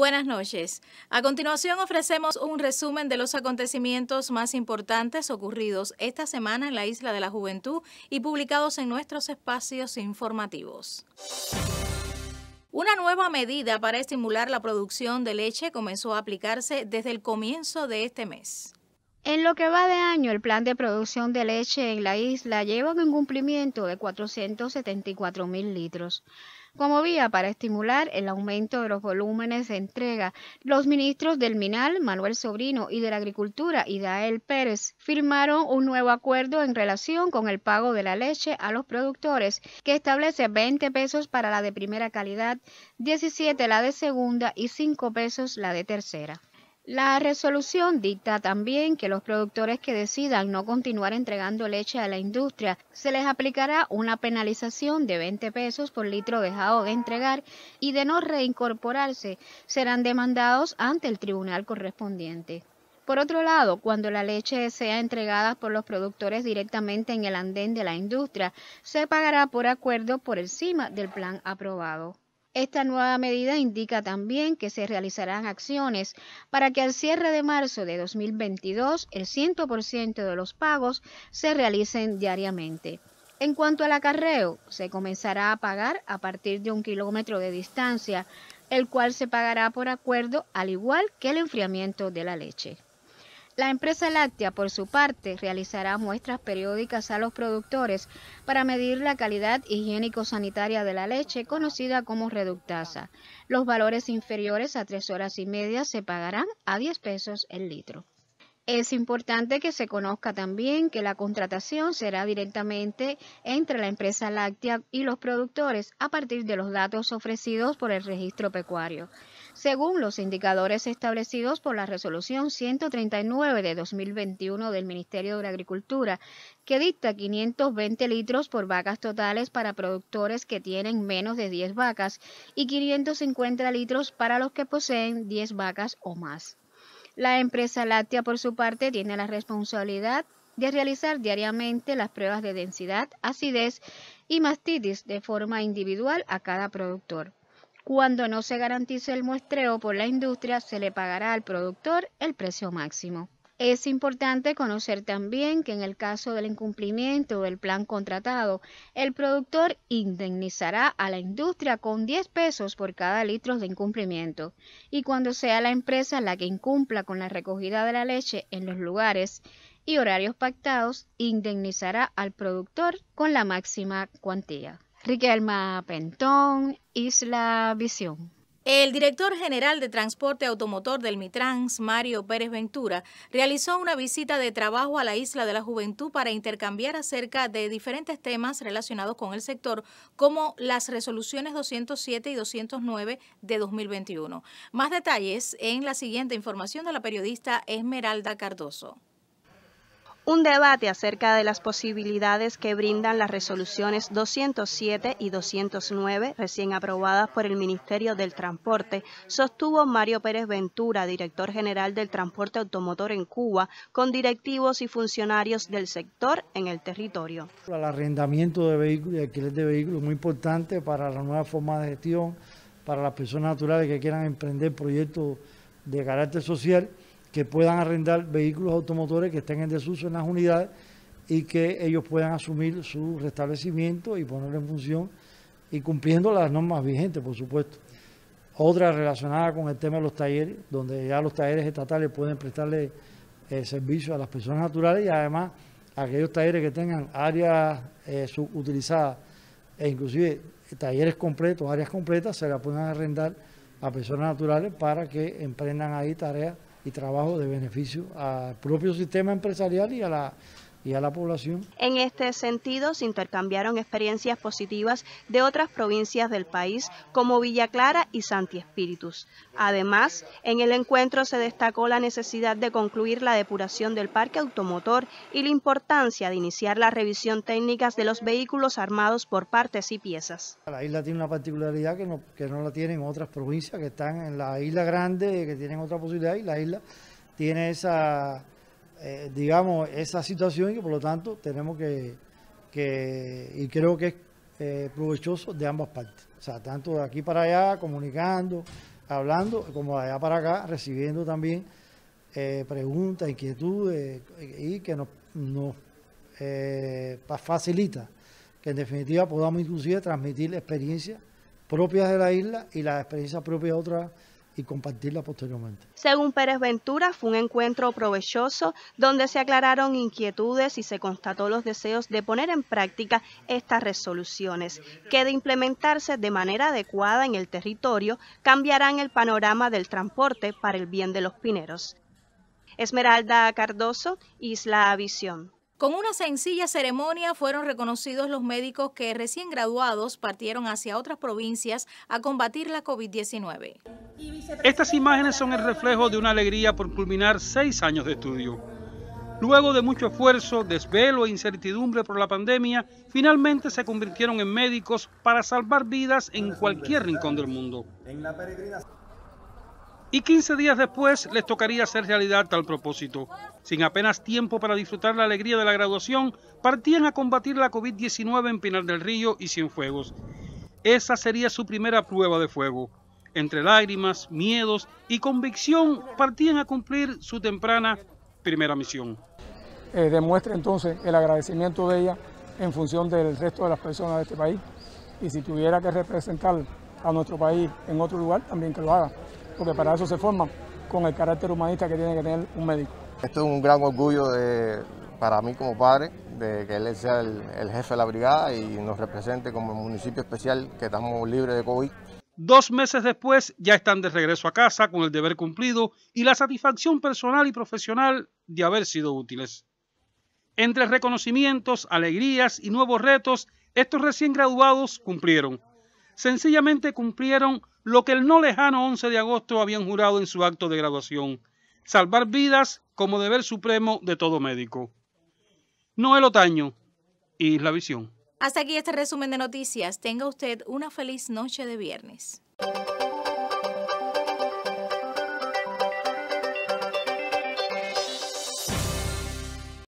Buenas noches. A continuación ofrecemos un resumen de los acontecimientos más importantes ocurridos esta semana en la Isla de la Juventud y publicados en nuestros espacios informativos. Una nueva medida para estimular la producción de leche comenzó a aplicarse desde el comienzo de este mes. En lo que va de año, el plan de producción de leche en la isla lleva un cumplimiento de 474 mil litros. Como vía para estimular el aumento de los volúmenes de entrega, los ministros del MINAL, Manuel Sobrino, y de la Agricultura, Idael Pérez, firmaron un nuevo acuerdo en relación con el pago de la leche a los productores, que establece 20 pesos para la de primera calidad, 17 la de segunda y 5 pesos la de tercera. La resolución dicta también que los productores que decidan no continuar entregando leche a la industria se les aplicará una penalización de 20 pesos por litro dejado de entregar y de no reincorporarse serán demandados ante el tribunal correspondiente. Por otro lado, cuando la leche sea entregada por los productores directamente en el andén de la industria, se pagará por acuerdo por encima del plan aprobado. Esta nueva medida indica también que se realizarán acciones para que al cierre de marzo de 2022 el 100% de los pagos se realicen diariamente. En cuanto al acarreo, se comenzará a pagar a partir de un kilómetro de distancia, el cual se pagará por acuerdo al igual que el enfriamiento de la leche. La empresa láctea, por su parte, realizará muestras periódicas a los productores para medir la calidad higiénico-sanitaria de la leche, conocida como reductasa. Los valores inferiores a tres horas y media se pagarán a 10 pesos el litro. Es importante que se conozca también que la contratación será directamente entre la empresa láctea y los productores a partir de los datos ofrecidos por el registro pecuario, según los indicadores establecidos por la resolución 139 de 2021 del Ministerio de Agricultura, que dicta 520 litros por vacas totales para productores que tienen menos de 10 vacas y 550 litros para los que poseen 10 vacas o más. La empresa láctea, por su parte, tiene la responsabilidad de realizar diariamente las pruebas de densidad, acidez y mastitis de forma individual a cada productor. Cuando no se garantice el muestreo por la industria, se le pagará al productor el precio máximo. Es importante conocer también que en el caso del incumplimiento del plan contratado, el productor indemnizará a la industria con 10 pesos por cada litro de incumplimiento y cuando sea la empresa la que incumpla con la recogida de la leche en los lugares y horarios pactados, indemnizará al productor con la máxima cuantía. Riquelma Pentón, Isla Visión. El director general de Transporte Automotor del Mitrans, Mario Pérez Ventura, realizó una visita de trabajo a la Isla de la Juventud para intercambiar acerca de diferentes temas relacionados con el sector, como las resoluciones 207 y 209 de 2021. Más detalles en la siguiente información de la periodista Esmeralda Cardoso un debate acerca de las posibilidades que brindan las resoluciones 207 y 209 recién aprobadas por el Ministerio del Transporte, sostuvo Mario Pérez Ventura, director general del transporte automotor en Cuba, con directivos y funcionarios del sector en el territorio. El arrendamiento de vehículos y alquiler de vehículos es muy importante para la nueva forma de gestión, para las personas naturales que quieran emprender proyectos de carácter social que puedan arrendar vehículos automotores que estén en desuso en las unidades y que ellos puedan asumir su restablecimiento y ponerlo en función y cumpliendo las normas vigentes, por supuesto. Otra relacionada con el tema de los talleres, donde ya los talleres estatales pueden prestarle eh, servicio a las personas naturales y además aquellos talleres que tengan áreas eh, utilizadas e inclusive talleres completos, áreas completas, se las puedan arrendar a personas naturales para que emprendan ahí tareas y trabajo de beneficio al propio sistema empresarial y a la y a la población. En este sentido, se intercambiaron experiencias positivas de otras provincias del país, como Villa Clara y Santi Espíritus. Además, en el encuentro se destacó la necesidad de concluir la depuración del parque automotor y la importancia de iniciar la revisión técnicas de los vehículos armados por partes y piezas. La isla tiene una particularidad que que no la tienen otras provincias que están en la isla grande, que tienen otra posibilidad y la isla tiene esa eh, digamos, esa situación y que por lo tanto tenemos que, que y creo que es eh, provechoso de ambas partes. O sea, tanto de aquí para allá, comunicando, hablando, como de allá para acá, recibiendo también eh, preguntas, inquietudes y que nos, nos facilita que en definitiva podamos inclusive transmitir experiencias propias de la isla y las experiencias propias de otras y compartirla posteriormente. Según Pérez Ventura, fue un encuentro provechoso donde se aclararon inquietudes y se constató los deseos de poner en práctica estas resoluciones, que de implementarse de manera adecuada en el territorio cambiarán el panorama del transporte para el bien de los pineros. Esmeralda Cardoso, Isla Visión. Con una sencilla ceremonia fueron reconocidos los médicos que recién graduados partieron hacia otras provincias a combatir la COVID-19. Estas imágenes son el reflejo de una alegría por culminar seis años de estudio. Luego de mucho esfuerzo, desvelo e incertidumbre por la pandemia, finalmente se convirtieron en médicos para salvar vidas en cualquier rincón del mundo. Y 15 días después les tocaría hacer realidad tal propósito. Sin apenas tiempo para disfrutar la alegría de la graduación, partían a combatir la COVID-19 en Pinar del Río y Cienfuegos. Esa sería su primera prueba de fuego. Entre lágrimas, miedos y convicción partían a cumplir su temprana primera misión. Eh, demuestra entonces el agradecimiento de ella en función del resto de las personas de este país. Y si tuviera que representar a nuestro país en otro lugar, también que lo haga, porque para eso se forma con el carácter humanista que tiene que tener un médico. Esto es un gran orgullo para mí como padre, de que él sea el, jefe de la brigada y nos represente como municipio especial que estamos libres de COVID. Dos meses después ya están de regreso a casa con el deber cumplido y la satisfacción personal y profesional de haber sido útiles. Entre reconocimientos, alegrías y nuevos retos, estos recién graduados cumplieron. Sencillamente cumplieron lo que el no lejano 11 de agosto habían jurado en su acto de graduación, salvar vidas como deber supremo de todo médico. Noel Otaño, La Visión. Hasta aquí este resumen de noticias. Tenga usted una feliz noche de viernes.